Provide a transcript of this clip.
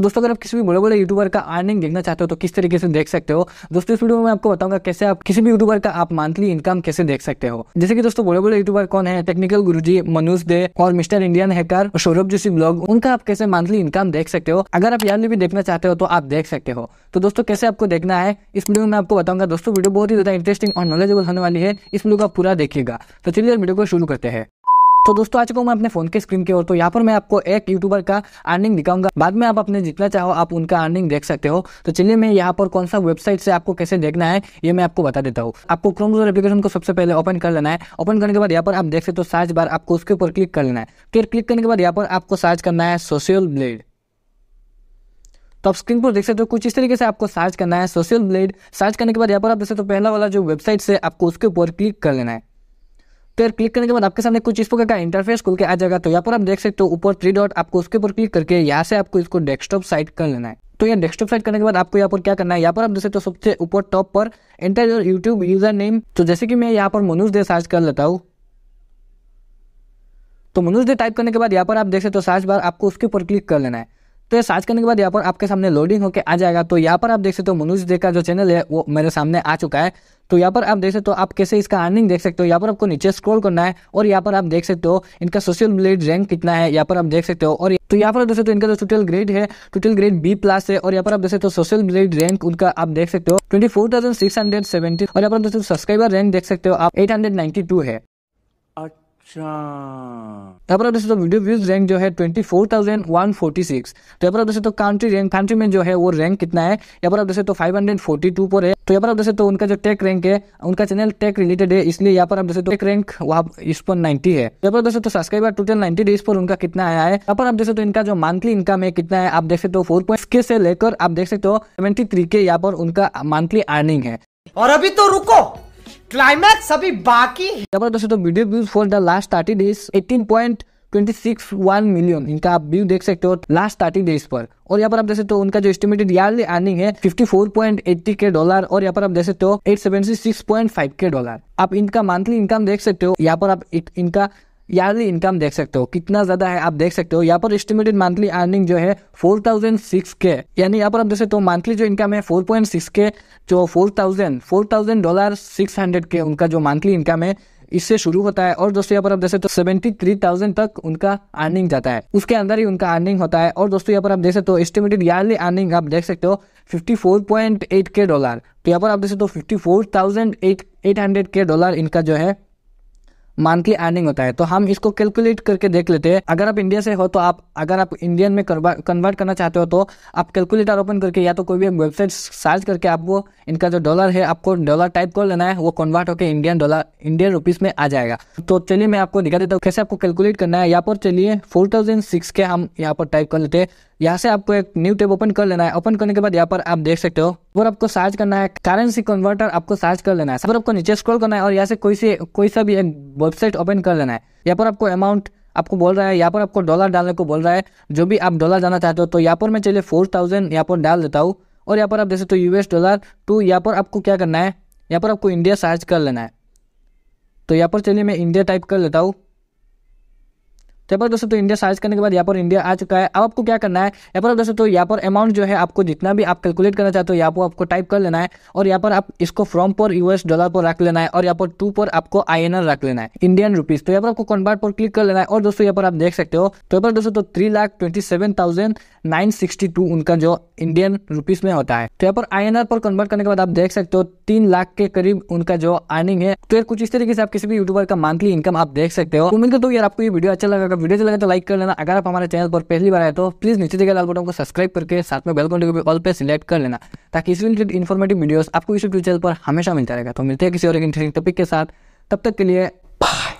दोस्तों अगर आप किसी भी बड़े बड़े यूट्यूबर का अर्निंग देखना चाहते हो तो किस तरीके से देख सकते हो दोस्तों इस वीडियो में मैं आपको बताऊंगा कैसे आप किसी भी यूट्यूबर का आप मंथली इनकम कैसे देख सकते हो जैसे कि दोस्तों बड़े बड़े यूट्यूबर कौन है टेक्निकल गुरु जी मनुज दे और mister Indian hacker Saurabh Joshi blog उनका आप कैसे मंथली इनकम देख सकते हो अगर आप यार भी देखना चाहते हो तो आप देख सकते हो तो दोस्तों कैसे आपको देखना है इस वीडियो में आपको बताऊंगा दोस्तों वीडियो बहुत ही ज्यादा इंटरेस्टिंग और नॉलेजेबल होने वाली है इस वीडियो का आप पूरा देखिएगा तो चलिए वीडियो को शुरू करते हैं तो दोस्तों आज को मैं अपने फोन के स्क्रीन के ओर तो यहाँ पर मैं आपको एक यूट्यूबर का अर्निंग दिखाऊंगा बाद में आप अपने जितना चाहो आप उनका अर्निंग देख सकते हो तो चलिए मैं यहाँ पर कौन सा वेबसाइट से आपको कैसे देखना है ये मैं आपको बता देता हूँ आपको क्रोम ब्राउजर एप्लीकेशन को सबसे पहले ओपन कर लेना है ओपन करने के बाद यहाँ पर आप देख सकते हो सर्च बार आपको उसके ऊपर क्लिक कर लेना है फिर क्लिक करने के बाद यहाँ पर आपको सर्च करना है सोशल ब्लेड तो आप स्क्रीन पर देख सकते हो कुछ इस तरीके से आपको सर्च करना है सोशल ब्लेड सर्च करने के बाद यहाँ पर आप देख सकते हो पहला वाला जो वेबसाइट से आपको उसके ऊपर क्लिक कर लेना है फिर क्लिक करने के बाद आपके सामने कुछ इस प्रकार का इंटरफेस खुल के आ जाएगा तो यहाँ पर आप देख सकते हो ऊपर थ्री डॉट आपको उसके ऊपर क्लिक करके यहाँ से आपको इसको डेस्कटॉप साइट कर लेना है तो यहाँ डेस्कटॉप साइट करने के बाद आपको यहाँ पर क्या करना है यहाँ पर आप देख सकते हो सबसे ऊपर टॉप पर enter your YouTube user name तो जैसे कि मैं यहाँ पर मनुज दे सर्च कर लेता हूँ तो मनुज दे टाइप करने के बाद यहाँ पर आप देख सकते हो सर्च बार आपको उसके ऊपर क्लिक कर लेना है तो ये सर्च करने के बाद यहाँ पर आपके सामने लोडिंग होकर आ जाएगा तो यहाँ पर आप देख सकते हो मनोज दे का जो चैनल है वो मेरे सामने आ चुका है तो यहाँ पर आप देख सकते हो आप कैसे इसका अर्निंग देख सकते हो यहाँ पर आपको नीचे स्क्रॉल करना है और यहाँ पर आप देख सकते हो इनका सोशल मीडिया रैंक कितना है यहाँ पर आप देख सकते हो और तो यहाँ पर देख सकते हो इनका जो टोटल ग्रेड है टोटल ग्रेड बी प्लस है और यहाँ पर आप देख सकते हो सोशल मीडिया रैंक उनका आप देख सकते हो ट्वेंटी और यहाँ पर दोस्तों सब्सक्राइबर रैंक देख सकते हो आप एट है তারপর आप दोस्तों वीडियो व्यूज रैंक जो है 24,146 तो यहाँ पर आप देख सकते कंट्री रैंक कंट्री में जो है वो रैंक कितना है यहाँ पर आप देख सकते हो 542 पर है तो यहाँ पर आप देख तो उनका जो टेक रैंक है उनका चैनल टेक रिलेटेड है इसलिए यहाँ पर आप देख तो हो टेक रैंक वहाँ इस पर नाइन्टी है यहाँ पर दोस्तों सकते सब्सक्राइबर टोटल नाइन्टी डेज पर उनका कितना आया है यहाँ पर आप देख तो इनका जो मंथली इनकम है कितना है आप देख सकते हो फोर पॉइंट के से लेकर आप देख सकते हो सेवेंटी थ्री के यहाँ पर उनका मंथली अर्निंग है और अभी तो रुको क्लाइमैक्स अभी बाकी है तो video views for the last thirty days eighteen point twenty million इनका आप व्यू देख सकते हो लास्ट थर्टी डेज पर और यहाँ पर आप देख सकते हो उनका जो एस्टिमेटेड ईयरली अर्निंग है 54.80 के डॉलर और यहाँ पर आप देख सकते हो 876.5 के डॉलर आप इनका मंथली इनकम देख सकते हो यहाँ पर आप इनका ईयरली इनकम देख सकते हो कितना ज्यादा है आप देख सकते हो यहाँ पर एस्टिमेटेड मंथली अर्निंग जो है फोर थाउजेंड सिक्स के यानी यहाँ पर आप देख सकते हो मंथली जो इनकम है फोर पॉइंट सिक्स के जो four thousand four thousand dollar six hundred के उनका जो मंथली इनकम है इससे शुरू होता है और दोस्तों यहाँ पर आप देख सकते हो सेवेंटी थ्री थाउजेंड तक उनका अर्निंग जाता है उसके अंदर ही उनका अर्निंग होता है और दोस्तों यहाँ पर आप देख सकते हो एस्टिमेटेड ईयरली अर्निंग आप देख सकते हो fifty four point eight K dollar तो यहाँ पर आप देख सकते हो fifty four thousand eight eight hundred के डॉलर इनका जो है मंथली अर्निंग होता है तो हम इसको कैलकुलेट करके देख लेते हैं अगर आप इंडिया से हो तो आप अगर आप इंडियन में कन्वर्ट करना चाहते हो तो आप कैलकुलेटर ओपन करके या तो कोई भी वेबसाइट सर्च करके आप वो इनका जो डॉलर है आपको डॉलर टाइप कर लेना है वो कन्वर्ट होकर इंडियन डॉलर इंडियन रुपीज में आ जाएगा तो चलिए मैं आपको दिखा देता हूँ कैसे आपको कैलकुलेट करना है यहाँ पर चलिए फोर थाउजेंड सिक्स के हम यहाँ पर टाइप कर लेते हैं यहाँ से आपको एक न्यू टेब ओपन कर लेना है ओपन करने के बाद यहाँ पर आप देख सकते हो और आपको सर्च करना है करेंसी कन्वर्टर आपको सर्च कर लेना है और आपको नीचे स्क्रॉल करना है और यहाँ से कोई से कोई सा भी एक वेबसाइट ओपन कर लेना है यहाँ पर आपको अमाउंट आपको बोल रहा है यहाँ पर आपको डॉलर डालने को बोल रहा है जो भी आप डॉलर डालना चाहते हो तो यहाँ पर मैं चलिए फोर थाउजेंड यहाँ पर डाल देता हूँ और यहाँ पर आप देख सकते हो यूएस डॉलर टू यहाँ पर आपको क्या करना है यहाँ पर आपको इंडिया सर्च कर लेना है तो यहाँ पर चलिए मैं इंडिया टाइप कर लेता हूँ तो यहाँ पर दोस्तों इंडिया तो साइज करने के बाद यहाँ पर इंडिया आ चुका है अब आपको क्या करना है तो यहाँ पर दोस्तों यहाँ पर अमाउंट जो है आपको जितना भी आप कैलकुलेट करना चाहते हो यहाँ पर आपको टाइप कर लेना है और यहाँ पर आप इसको फ्रॉम पर यूएस डॉलर पर रख लेना है और यहाँ पर टू पर आपको आई रख लेना है इंडियन रुपीज तो यहाँ पर आपको कन्वर्ट पर क्लिक कर लेना है और दोस्तों यहाँ पर आप देख सकते हो तो यहाँ पर दोस्तों तो three lakh twenty seven thousand nine sixty two उनका जो इंडियन रुपीज में होता है तो यहाँ पर आई पर कन्वर्ट करने के बाद आप देख सकते हो तीन लाख के करीब उनका जो अर्निंग है तो यार कुछ इस तरीके से आप किसी भी यूट्यूबर का मंथली इनकम आप देख सकते हो उम्मीद करता हूँ यार आपको ये वीडियो अच्छा लगा वीडियो अच्छा लगे तो लाइक कर लेना अगर आप हमारे चैनल पर पहली बार आए तो प्लीज़ नीचे दिखे लाल बटन को सब्सक्राइब करके साथ में बेल बेलकॉन को ऑल पे सिलेक्ट कर लेना ताकि इस रिलेटेड इन्फॉर्मेटिव वीडियोस आपको यूट्यूब चैनल पर हमेशा मिलता रहेगा तो मिलते हैं किसी और एक इंटरेस्टिंग टॉपिक के साथ तब तक के लिए